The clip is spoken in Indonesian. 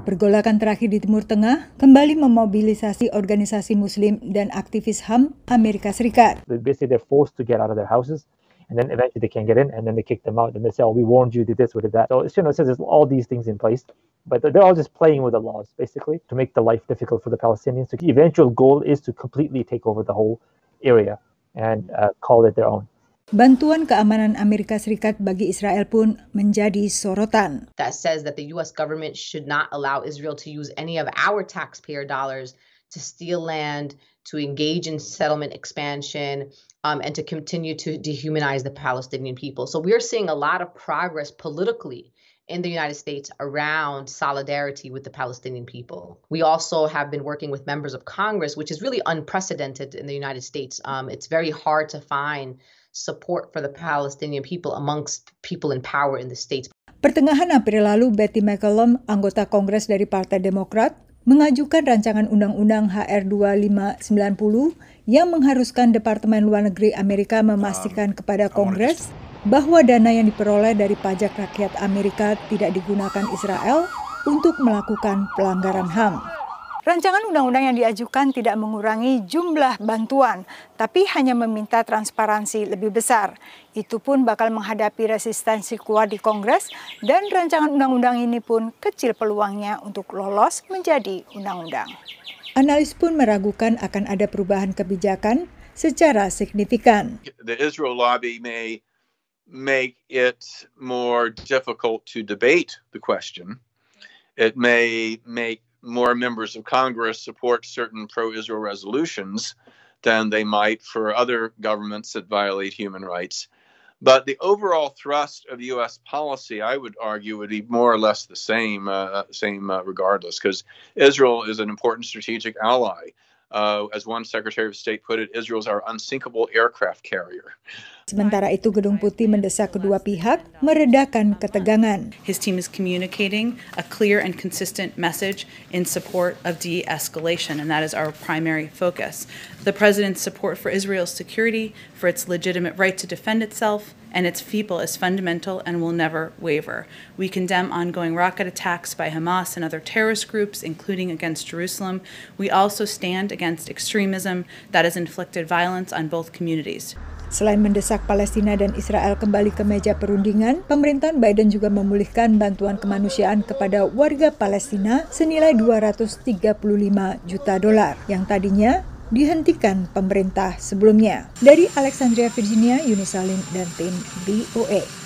Pergolakan terakhir di Timur Tengah kembali memobilisasi organisasi Muslim dan aktivis HAM Amerika Serikat. Basically they're forced to get out of their houses and then eventually they can't get in and then they kick them out and they say oh we warned you did this did that so it's you know it says there's all these things in place but they're all just playing with the laws basically to make the life difficult for the palestinians so the eventual goal is to completely take over the whole area and uh, call it their own Bantuan keamanan Amerika Serikat bagi Israel pun menjadi sorotan. That says that the US government should not allow Israel to use any of our taxpayer dollars to steal land, to engage in settlement expansion, um, and to continue to dehumanize the Palestinian people. So we're seeing a lot of progress politically in the United States around solidarity with the Palestinian people. We also have been working with members of Congress, which is really unprecedented in the United States. Um, it's very hard to find support for the Palestinian people amongst people in power in the states. Pertengahan April lalu, Betty McCollum, anggota Kongres dari Partai Demokrat, mengajukan rancangan Undang-Undang HR 2590 yang mengharuskan Departemen Luar Negeri Amerika memastikan kepada Kongres bahwa dana yang diperoleh dari pajak rakyat Amerika tidak digunakan Israel untuk melakukan pelanggaran HAM. Rancangan undang-undang yang diajukan tidak mengurangi jumlah bantuan, tapi hanya meminta transparansi lebih besar. Itu pun bakal menghadapi resistensi kuat di Kongres dan rancangan undang-undang ini pun kecil peluangnya untuk lolos menjadi undang-undang. Analis pun meragukan akan ada perubahan kebijakan secara signifikan. The Israel lobby may make it more difficult to debate the question. It may make more members of Congress support certain pro Israel resolutions than they might for other governments that violate human rights. But the overall thrust of U.S. policy, I would argue, would be more or less the same, uh, uh same uh, regardless, because Israel is an important strategic ally uh, as one Secretary of State put it, Israel's our unsinkable aircraft carrier. Sementara itu, Gedung Putih mendesak kedua pihak meredakan ketegangan. His team is communicating a clear and consistent message in support of de-escalation, and that is our primary focus. The president's support for Israel's security, for its legitimate right to defend itself, and its people is fundamental and will never waver. We condemn ongoing rocket attacks by Hamas and other terrorist groups, including against Jerusalem. We also stand against extremism that has inflicted violence on both communities. Selain mendesak Palestina dan Israel kembali ke meja perundingan, pemerintahan Biden juga memulihkan bantuan kemanusiaan kepada warga Palestina senilai 235 juta dolar yang tadinya dihentikan pemerintah sebelumnya. Dari Alexandria, Virginia, Yuni dan tim BOE.